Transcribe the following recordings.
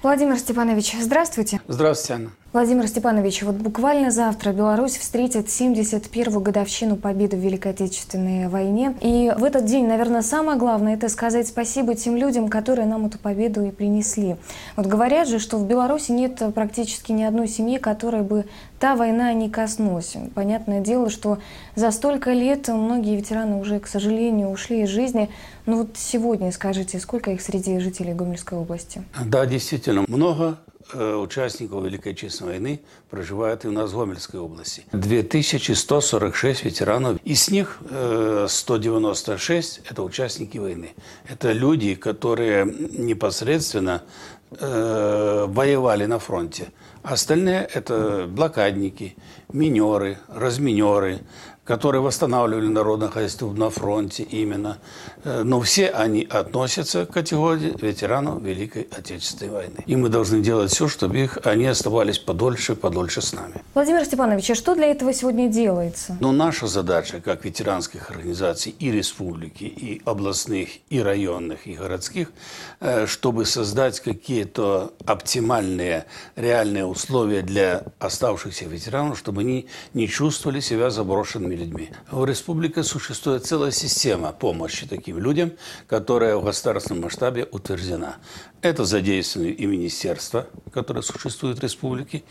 Владимир Степанович, здравствуйте. Здравствуйте, Анна. Владимир Степанович, вот буквально завтра Беларусь встретит 71-ю годовщину победы в Великой Отечественной войне. И в этот день, наверное, самое главное – это сказать спасибо тем людям, которые нам эту победу и принесли. Вот говорят же, что в Беларуси нет практически ни одной семьи, которой бы та война не коснулась. Понятное дело, что за столько лет многие ветераны уже, к сожалению, ушли из жизни. Но ну вот сегодня, скажите, сколько их среди жителей Гомельской области? Да, действительно, много участников Великой Чесної войны проживают и в нас в Гомельській області. 2146 ветеранів. Із них 196 – это участники войны. Это люди, которые непосредственно воевали на фронте. А Остальные – это блокадники, минеры, разминеры, которые восстанавливали народное хозяйство на фронте именно. Э, но все они относятся к категории ветеранов Великой Отечественной войны. И мы должны делать все, чтобы их, они оставались подольше, подольше с нами. Владимир Степанович, а что для этого сегодня делается? Но наша задача, как ветеранских организаций и республики, и областных, и районных, и городских, э, чтобы создать какие-то оптимальные, реальные условия для оставшихся ветеранов, чтобы они не чувствовали себя заброшенными людьми. В республике существует целая система помощи таким людям, которая в государственном масштабе утверждена. Это задействованы и министерства, которые существуют в республике,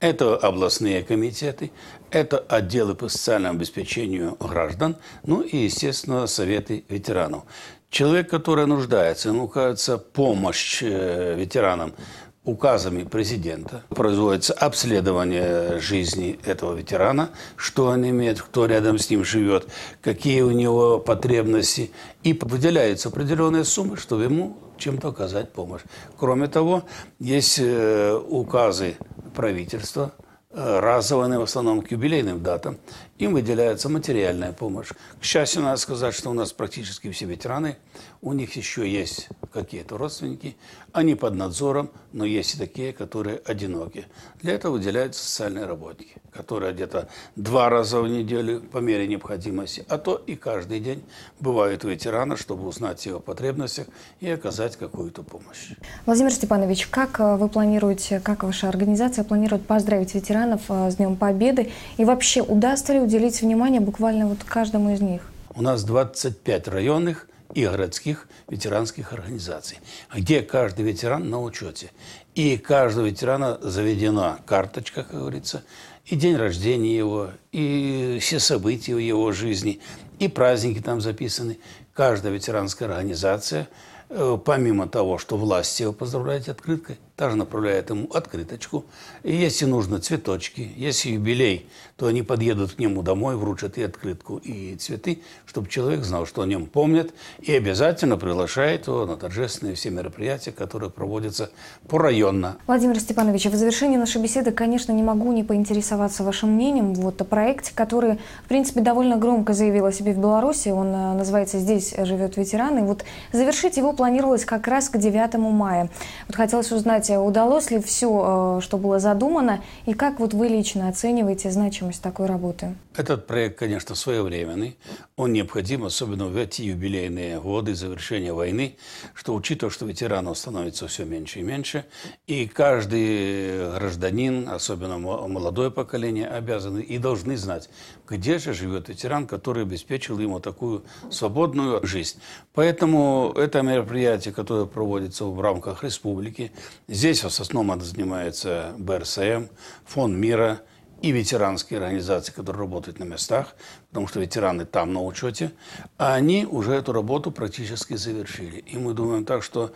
это областные комитеты, это отделы по социальному обеспечению граждан, ну и, естественно, советы ветеранов. Человек, который нуждается, ему кажется, помощь э, ветеранам – указами президента производится обследование жизни этого ветерана, что он имеет, кто рядом с ним живет, какие у него потребности, и выделяются определенные суммы, чтобы ему чем-то оказать помощь. Кроме того, есть э, указы правительства, э, разовые в основном к юбилейным датам, им выделяется материальная помощь. К счастью, надо сказать, что у нас практически все ветераны, у них еще есть какие-то родственники, они под надзором, но есть и такие, которые одиноки. Для этого выделяются социальные работники, которые где-то два раза в неделю по мере необходимости, а то и каждый день бывают у ветерана, чтобы узнать о его потребностях и оказать какую-то помощь. Владимир Степанович, как э, вы планируете, как ваша организация планирует поздравить ветеранов э, с Днем Победы и вообще удастся ли уделить внимание буквально вот каждому из них? У нас 25 районных и городских ветеранских организаций, где каждый ветеран на учете. И каждого ветерана заведена карточка, как говорится, и день рождения его, и все события в его жизни, и праздники там записаны. Каждая ветеранская организация, э, помимо того, что власть его поздравляет открыткой, даже направляет ему открыточку. И если нужно цветочки, если юбилей, то они подъедут к нему домой, вручат и открытку, и цветы, чтобы человек знал, что о нем помнят, и обязательно приглашает его на торжественные все мероприятия, которые проводятся районно. Владимир Степанович, в завершении нашей беседы, конечно, не могу не поинтересоваться вашим мнением вот о проекте, который, в принципе, довольно громко заявил о себе в Беларуси. Он э, называется «Здесь живет ветеран». И вот завершить его планировалось как раз к 9 мая. Вот хотелось узнать, узнать, э, удалось ли все, э, что было задумано, и как вот вы лично оцениваете значимость такой работы? Этот проект, конечно, своевременный. Он необходим, особенно в эти юбилейные годы завершения войны, что учитывая, что ветеранов становится все меньше и меньше, и каждый гражданин, особенно молодое поколение, обязаны и должны знать, где же живет ветеран, который обеспечил ему такую свободную жизнь. Поэтому это мероприятие, которое проводится в рамках республики, Здесь в основном это занимается БРСМ, Фонд мира и ветеранские организации, которые работают на местах, потому что ветераны там на учете, а они уже эту работу практически завершили. И мы думаем так, что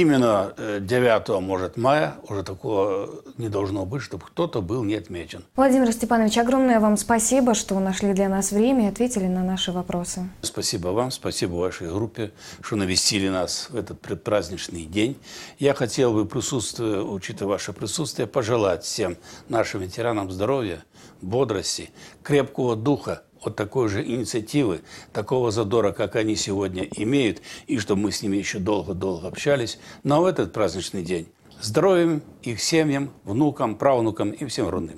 именно 9, э, может, мая уже такого э, не должно быть, чтобы кто-то был не отмечен. Владимир Степанович, огромное вам спасибо, что нашли для нас время и ответили на наши вопросы. Спасибо вам, спасибо вашей группе, что навестили нас в этот предпраздничный день. Я хотел бы, присутствуя, учитывая ваше присутствие, пожелать всем нашим ветеранам здоровья, бодрости, крепкого духа, вот такой же инициативы, такого задора, как они сегодня имеют, и чтобы мы с ними еще долго-долго общались, на этот праздничный день. Здоровьем их семьям, внукам, правнукам и всем родным.